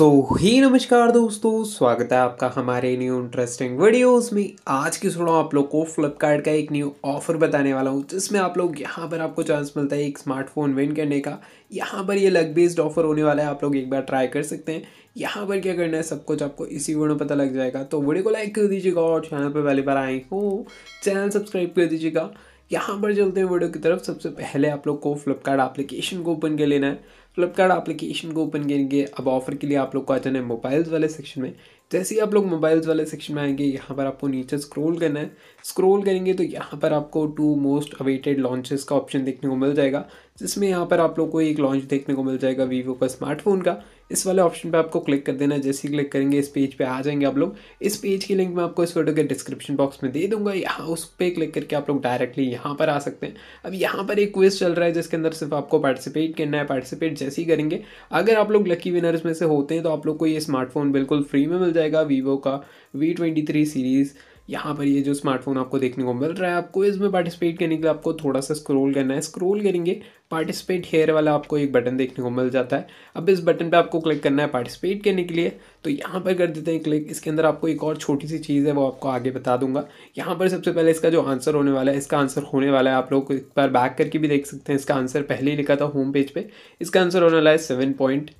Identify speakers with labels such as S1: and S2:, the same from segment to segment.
S1: सो so, ही नमस्कार दोस्तों स्वागत है आपका हमारे न्यू इंटरेस्टिंग वीडियोस में आज की सुनो आप लोग को फ्लिपकार्ट का एक न्यू ऑफर बताने वाला हूँ जिसमें आप लोग यहाँ पर आपको चांस मिलता है एक स्मार्टफोन विन करने का यहाँ पर ये लग बेस्ड ऑफर होने वाला है आप लोग एक बार ट्राई कर सकते हैं यहाँ पर क्या करना है सब कुछ आपको इसी वीडियो में पता लग जाएगा तो वीडियो को लाइक कर दीजिएगा और चैनल पर पहली बार आए हो चैनल सब्सक्राइब कर दीजिएगा यहाँ पर चलते हैं वीडियो की तरफ सबसे पहले आप लोग को फ्लिपकार्ट एप्लीकेशन को ओपन कर लेना है फ्लिपकार्ट एप्लीकेशन को ओपन करेंगे अब ऑफर के लिए आप लोग को आ जाना है मोबाइल्स वाले सेक्शन में जैसे ही आप लोग मोबाइल्स वाले सेक्शन में आएंगे यहाँ पर आपको नीचे स्क्रॉल करना है स्क्रॉल करेंगे तो यहाँ पर आपको टू मोस्ट अवेटेड लॉन्चेस का ऑप्शन देखने को मिल जाएगा जिसमें यहाँ पर आप लोग को एक लॉन्च देखने को मिल जाएगा वीवो का स्मार्टफोन का इस वाले ऑप्शन पे आपको क्लिक कर देना है जैसे ही क्लिक करेंगे इस पेज पे आ जाएंगे आप लोग इस पेज की लिंक मैं आपको इस वीडियो के डिस्क्रिप्शन बॉक्स में दे दूंगा यहाँ उस पर क्लिक करके आप लोग डायरेक्टली यहाँ पर आ सकते हैं अब यहाँ पर एक क्विज चल रहा है जिसके अंदर सिर्फ आपको पार्टिसिपेट करना है पार्टिसिपेट जैसे ही करेंगे अगर आप लोग लकी विनर्स में से होते हैं तो आप लोग को ये स्मार्टफोन बिल्कुल फ्री में मिल जाएगा वीवो का वी सीरीज़ यहाँ पर ये जो स्मार्टफोन आपको देखने को मिल रहा है आपको इसमें पार्टिसिपेट करने के लिए आपको थोड़ा सा स्क्रॉल करना है स्क्रॉल करेंगे पार्टिसिपेट हेयर वाला आपको एक बटन देखने को मिल जाता है अब इस बटन पे आपको क्लिक करना है पार्टिसिपेट करने के लिए तो यहाँ पर कर देते हैं क्लिक इसके अंदर आपको एक और छोटी सी चीज़ है वो आपको आगे बता दूंगा यहाँ पर सबसे पहले इसका जो आंसर होने वाला है इसका आंसर होने वाला है आप लोग एक बार बैक करके भी देख सकते हैं इसका आंसर पहले ही लिखा था होम पेज पर इसका आंसर होने वाला है seven point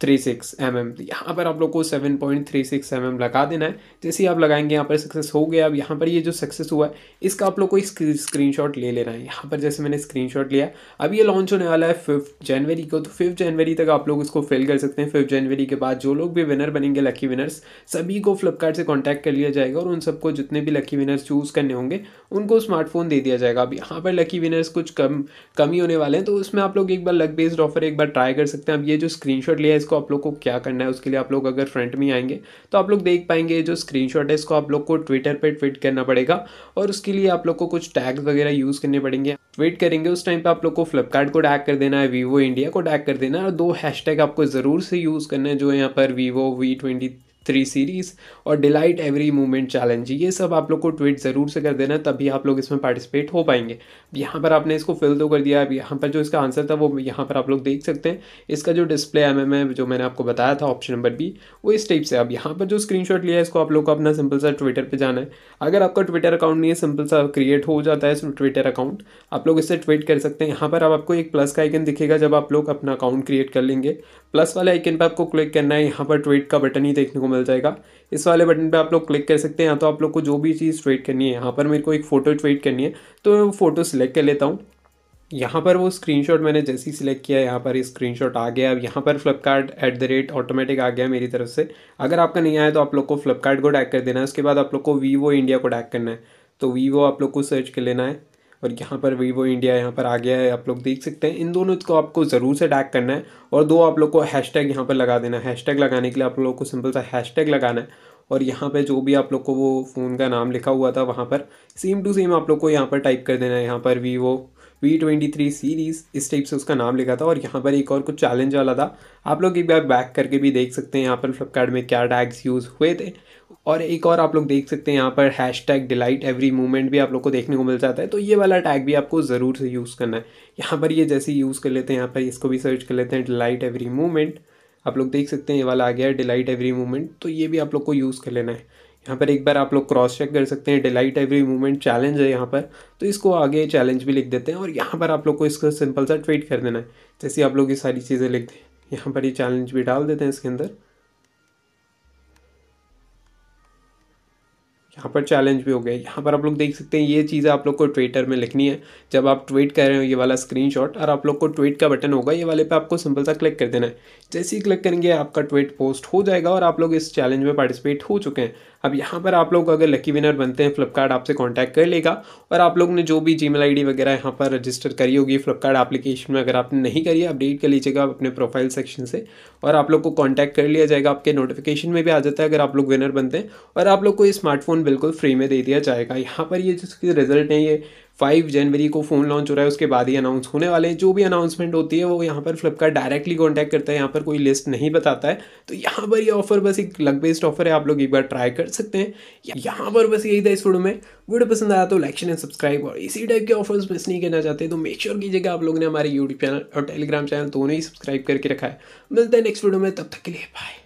S1: three six M M तो यहाँ पर आप लोग को seven point three six M M लगा देना है जैसे ही आप लगाएंगे यहाँ पर सक्सेस हो गया अब यहाँ पर ये जो सक्सेस हुआ है इसका आप लोग को स्क्रीन शॉट ले लेना है यहाँ पर जैसे मैंने स्क्रीन शॉट लिया अब ये लॉन्च होने वाला है फिफ्थ जनवरी को तो फिफ्थ जनवरी तक आप लोग इसको फिल कर सकते हैं फिफ्थ जनवरी के बाद जो लोग भी विनर बनेंगे लकी विनर्स सभी को फ्लिपकार्ट से कॉन्टैक्ट कर लिया जाएगा और उन सबको जितने भी लकी विनर्स चूज़ करने होंगे उनको स्मार्टफोन दे दिया जाएगा अब यहाँ पर लकी विनर्स कुछ कम कम ही होने वाले हैं तो उसमें आप लोग एक बार लक बेस्ड ऑफर एक बार ट्राई कर सकते हैं अब ये जो स्क्रीन लिया है इसको आप लोग को क्या करना है उसके लिए आप लोग अगर फ्रंट में आएंगे तो आप लोग देख पाएंगे जो स्क्रीनशॉट है इसको आप लोग को ट्विटर पर ट्वीट करना पड़ेगा और उसके लिए आप लोग को कुछ टैग वगैरह यूज़ करने पड़ेंगे ट्वीट करेंगे उस टाइम पर आप लोग को फ्लिपकार्ट को टैग कर देना है वीवो इंडिया को टैग कर देना है और दो हैश आपको ज़रूर से यूज़ करना है जो यहाँ पर Vivo V twenty three series और डिलाइट एवरी मोमेंट चैलेंज ये सब आप लोग को ट्वीट ज़रूर से कर देना तभी आप लोग इसमें पार्टिसिपेट हो पाएंगे यहाँ पर आपने इसको फिल तो कर दिया अब यहाँ पर जो इसका आंसर था वो यहाँ पर आप लोग देख सकते हैं इसका जो डिस्प्ले एम एम है जो मैंने आपको बताया था ऑप्शन नंबर बी वो इस टाइप से अब यहाँ पर जो स्क्रीन लिया है इसको आप लोग को अपना सिंपल सा ट्विटर पर जाना है अगर आपका ट्विटर अकाउंट नहीं है सिंपल सा क्रिएट हो जाता है ट्विटर अकाउंट आप लोग इससे ट्वीट कर सकते हैं यहाँ पर अब आपको एक प्लस का आइकन दिखेगा जब आप लोग अपना अकाउंट क्रिएट कर लेंगे प्लस वाले आइकन पर आपको क्लिक करना है यहाँ पर ट्वीट का बटन ही देखने को मिल जाएगा इस वाले बटन पे आप लोग क्लिक कर सकते हैं या तो आप लोग को जो भी चीज़ ट्वेट करनी है यहाँ पर मेरे को एक फ़ोटो ट्रेड करनी है तो मैं फ़ोटो सिलेक्ट कर लेता हूँ यहाँ पर वो स्क्रीनशॉट मैंने जैसे ही सिलेक्ट किया यहाँ पर स्क्रीनशॉट आ गया अब यहाँ पर Flipkart at the rate automatic आ गया मेरी तरफ से अगर आपका नहीं आया तो आप लोग को फ्लिपकार्ट को टैग कर देना है उसके बाद आप लोग को वीवो इंडिया को टैग करना है तो वीवो आप लोग को सर्च कर लेना है और यहाँ पर वीवो इंडिया यहाँ पर आ गया है आप लोग देख सकते हैं इन दोनों को आपको ज़रूर से टैग करना है और दो आप लोग को हैश टैग यहाँ पर लगा देना हैश टैग लगाने के लिए आप लोग को सिंपल सा हैश टैग लगाना है और यहाँ पे जो भी आप लोग को वो फ़ोन का नाम लिखा हुआ था वहाँ पर सेम टू सेम आप लोग को यहाँ पर टाइप कर देना है यहाँ पर Vivo V twenty three series इस टाइप से उसका नाम लिखा था और यहाँ पर एक और कुछ चैलेंज वाला था आप लोग एक बार बैक करके भी देख सकते हैं यहाँ पर फ्लिपकार्ट में क्या टैग्स यूज़ हुए थे और एक और आप लोग देख सकते हैं यहाँ पर hashtag delight every moment भी आप लोग को देखने को मिल जाता है तो ये वाला टैग भी आपको ज़रूर से यूज़ करना है यहाँ पर ये जैसे यूज़ कर लेते हैं यहाँ पर इसको भी सर्च कर लेते हैं डिलाइट एवरी मोमेंट आप लोग देख सकते हैं ये वाला आ गया है डिलाइट एवरी मोमेंट तो ये भी आप लोग को यूज़ कर लेना है यहाँ पर एक बार आप लोग क्रॉस चेक कर सकते हैं डिलाइट एवरी मोमेंट चैलेंज है यहाँ पर तो इसको आगे चैलेंज भी लिख देते हैं और यहाँ पर आप लोग को इसका सिंपल सा ट्वीट कर देना है जैसे आप लोग ये सारी चीज़ें लिख दें यहाँ पर ये चैलेंज भी डाल देते हैं इसके अंदर यहाँ पर चैलेंज भी हो गया यहाँ पर आप लोग देख सकते हैं ये चीज़ें आप लोग को ट्विटर में लिखनी है जब आप ट्वीट कर रहे हो ये वाला स्क्रीनशॉट और आप लोग को ट्वीट का बटन होगा ये वाले पे आपको सिंपल सा क्लिक कर देना है जैसे ही क्लिक करेंगे आपका ट्वीट पोस्ट हो जाएगा और आप लोग इस चैलेंज में पार्टिसिपेट हो चुके हैं अब यहाँ पर आप लोग अगर लकी विनर बनते हैं फ्लिपकार्ट आपसे कॉन्टैक्ट कर लेगा और आप लोग ने जो भी जी मेल वगैरह यहाँ पर रजिस्टर करी होगी फ्लिपकार्ट एप्लीकेशन में अगर आपने नहीं करी अपडेट कर लीजिएगा अपने प्रोफाइल सेक्शन से और आप लोग को कॉन्टैक्ट कर लिया जाएगा आपके नोटिफिकेशन में भी आ जाता है अगर आप लोग विनर बनते हैं और आप लोग को ये स्मार्टफोन बिल्कुल फ्री में दे दिया जाएगा यहाँ पर ये जिसके रिजल्ट हैं ये फाइव जनवरी को फ़ोन लॉन्च हो रहा है उसके बाद ही अनाउंस होने वाले हैं जो भी अनाउंसमेंट होती है वो यहाँ पर फ्लिपकार्ट डायरेक्टली कॉन्टैक्ट करता है यहाँ पर कोई लिस्ट नहीं बताता है तो यहाँ पर ये ऑफर बस एक लग बेस्ड ऑफर है आप लोग एक बार ट्राई कर सकते हैं यहाँ पर बस यही था इस वीडियो में वीडियो पसंद आया तो लाइक एंड सब्सक्राइब और इसी टाइप के ऑफर्स मिस नहीं करना चाहते तो मेक श्योर कीजिएगा आप लोग ने हमारे यूट्यूब चैनल और टेलीग्राम चैनल दोनों ही सब्सक्राइब करके रखा है मिलते हैं नेक्स्ट वीडियो में तब तक के लिए बाय